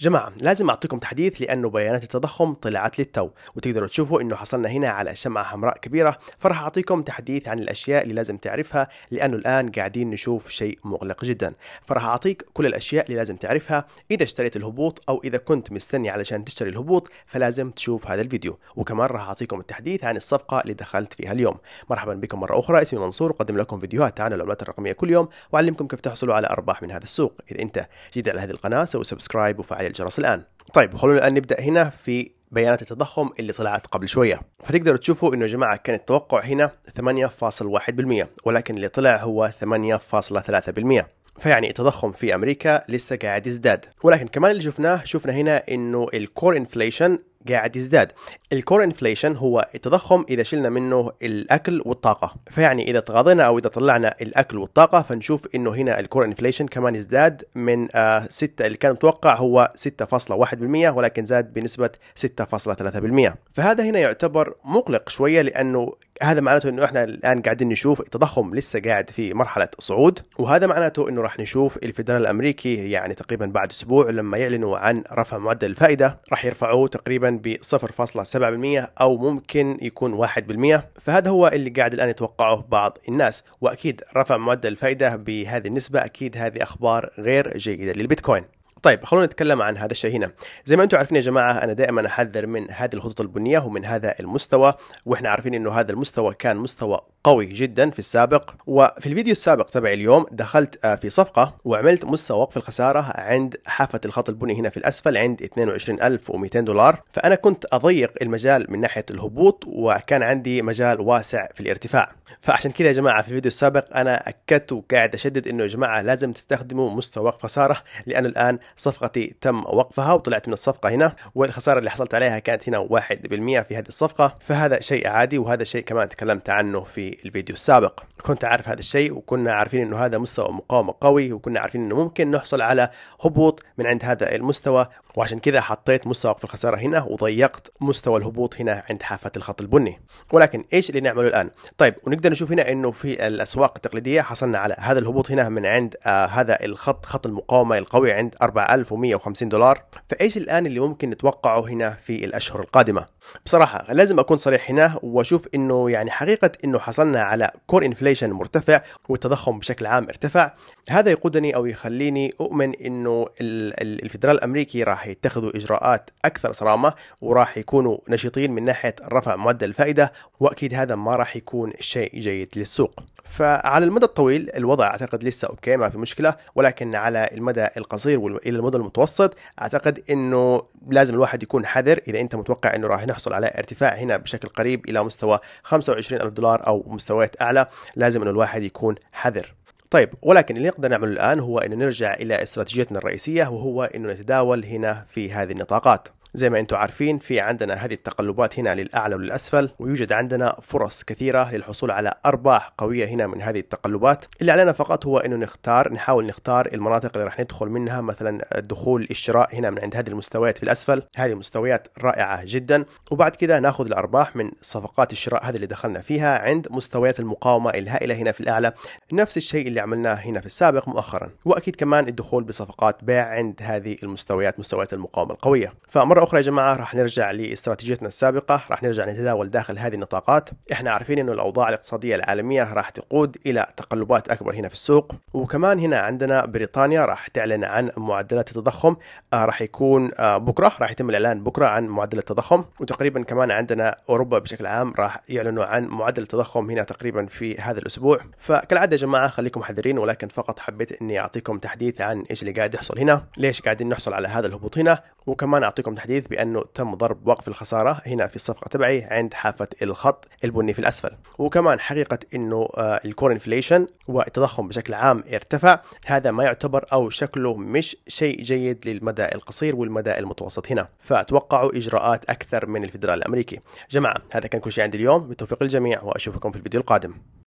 جماعة لازم أعطيكم تحديث لأنه بيانات التضخم طلعت للتو وتقدروا تشوفوا أنه حصلنا هنا على شمعة حمراء كبيرة فراح أعطيكم تحديث عن الأشياء اللي لازم تعرفها لأنه الآن قاعدين نشوف شيء مقلق جدا فراح أعطيك كل الأشياء اللي لازم تعرفها إذا اشتريت الهبوط أو إذا كنت مستني علشان تشتري الهبوط فلازم تشوف هذا الفيديو وكمان راح أعطيكم التحديث عن الصفقة اللي دخلت فيها اليوم مرحبا بكم مرة أخرى اسمي منصور أقدم لكم فيديوهات عن العملات الرقمية كل يوم وأعلمكم كيف تحصلوا على أرباح من هذا السوق إذا أنت جديد على هذه القناة سوي سبسكرايب وفعل الجرس الآن طيب خلونا الآن نبدأ هنا في بيانات التضخم اللي طلعت قبل شوية فتقدروا تشوفوا انه يا جماعة كان التوقع هنا 8.1% ولكن اللي طلع هو 8.3% فيعني التضخم في امريكا لسه قاعد يزداد ولكن كمان اللي شفناه شفنا هنا انه الكور انفليشن قاعد يزداد الكور انفليشن هو التضخم اذا شلنا منه الاكل والطاقه فيعني اذا تغاضينا او اذا طلعنا الاكل والطاقه فنشوف انه هنا الكور انفليشن كمان يزداد من 6 آه، اللي كان متوقع هو 6.1% ولكن زاد بنسبه 6.3% فهذا هنا يعتبر مقلق شويه لانه هذا معناته انه احنا الان قاعدين نشوف التضخم لسه قاعد في مرحله صعود وهذا معناته انه راح نشوف الفدرال الامريكي يعني تقريبا بعد اسبوع لما يعلنوا عن رفع معدل الفائده راح يرفعوه تقريبا ب 0.7% او ممكن يكون 1% فهذا هو اللي قاعد الان يتوقعه بعض الناس واكيد رفع معدل الفائده بهذه النسبه اكيد هذه اخبار غير جيده للبيتكوين طيب خلونا نتكلم عن هذا الشيء هنا زي ما انتم عارفين يا جماعه انا دائما احذر من هذه الخطوط البنيه ومن هذا المستوى واحنا عارفين انه هذا المستوى كان مستوى قوي جدا في السابق وفي الفيديو السابق تبعي اليوم دخلت آه، في صفقه وعملت مستوى وقف الخساره عند حافه الخط البني هنا في الاسفل عند 22200 دولار فانا كنت اضيق المجال من ناحيه الهبوط وكان عندي مجال واسع في الارتفاع فعشان كذا يا جماعه في الفيديو السابق انا اكدت وقاعد اشدد انه يا جماعه لازم تستخدموا مستوى وقف خساره لانه الان صفقتي تم وقفها وطلعت من الصفقة هنا والخسارة اللي حصلت عليها كانت هنا 1% في هذه الصفقة فهذا شيء عادي وهذا شيء كمان تكلمت عنه في الفيديو السابق كنت عارف هذا الشيء وكنا عارفين انه هذا مستوى مقاومة قوي وكنا عارفين انه ممكن نحصل على هبوط من عند هذا المستوى وعشان كذا حطيت مستوى في الخسارة هنا وضيقت مستوى الهبوط هنا عند حافة الخط البني ولكن ايش اللي نعمله الان طيب ونقدر نشوف هنا انه في الاسواق التقليدية حصلنا على هذا الهبوط هنا من عند آه هذا الخط خط المقاومة القوي عند 4150 دولار فايش الان اللي ممكن نتوقعه هنا في الاشهر القادمة بصراحة لازم اكون صريح هنا واشوف انه يعني حقيقة انه حصلنا على كور انفليشن مرتفع والتضخم بشكل عام ارتفع هذا يقودني او يخليني اؤمن انه الفدرال الامريكي راح يتخذوا إجراءات أكثر صرامة وراح يكونوا نشيطين من ناحية رفع معدل الفائدة وأكيد هذا ما راح يكون شيء جيد للسوق فعلى المدى الطويل الوضع أعتقد لسه أوكي ما في مشكلة ولكن على المدى القصير وإلى المدى المتوسط أعتقد أنه لازم الواحد يكون حذر إذا أنت متوقع أنه راح نحصل على ارتفاع هنا بشكل قريب إلى مستوى 25 ألف دولار أو مستويات أعلى لازم أنه الواحد يكون حذر طيب ولكن اللي نقدر نعمله الآن هو أن نرجع إلى استراتيجيتنا الرئيسية وهو أنه نتداول هنا في هذه النطاقات زي ما انتم عارفين في عندنا هذه التقلبات هنا للأعلى وللأسفل ويوجد عندنا فرص كثيرة للحصول على أرباح قوية هنا من هذه التقلبات اللي علينا فقط هو أنه نختار نحاول نختار المناطق اللي راح ندخل منها مثلا الدخول الشراء هنا من عند هذه المستويات في الأسفل هذه مستويات رائعة جدا وبعد كده ناخذ الأرباح من صفقات الشراء هذه اللي دخلنا فيها عند مستويات المقاومة الهائلة هنا في الأعلى نفس الشيء اللي عملناه هنا في السابق مؤخرا وأكيد كمان الدخول بصفقات بيع عند هذه المستويات مستويات المقاومة القوية فمرة أخرى يا جماعة راح نرجع لاستراتيجيتنا السابقة راح نرجع نتداول داخل هذه النطاقات احنا عارفين أنه الأوضاع الاقتصادية العالمية راح تقود إلى تقلبات أكبر هنا في السوق وكمان هنا عندنا بريطانيا راح تعلن عن معدلات التضخم آه، راح يكون آه، بكرة راح يتم الإعلان بكرة عن معدل التضخم وتقريبا كمان عندنا أوروبا بشكل عام راح يعلنوا عن معدل التضخم هنا تقريبا في هذا الأسبوع فكالعادة يا جماعة خليكم حذرين ولكن فقط حبيت أني أعطيكم تحديث عن إيش اللي قاعد يحصل هنا ليش قاعدين نحصل على هذا الهبوط هنا وكمان أعطيكم تحديث بأنه تم ضرب وقف الخسارة هنا في الصفقة تبعي عند حافة الخط البني في الأسفل وكمان حقيقة أنه آه، الكور انفليشن والتضخم بشكل عام ارتفع هذا ما يعتبر أو شكله مش شيء جيد للمدى القصير والمدى المتوسط هنا فأتوقعوا إجراءات أكثر من الفدرال الأمريكي جماعة هذا كان كل شيء عندي اليوم بالتوفيق للجميع وأشوفكم في الفيديو القادم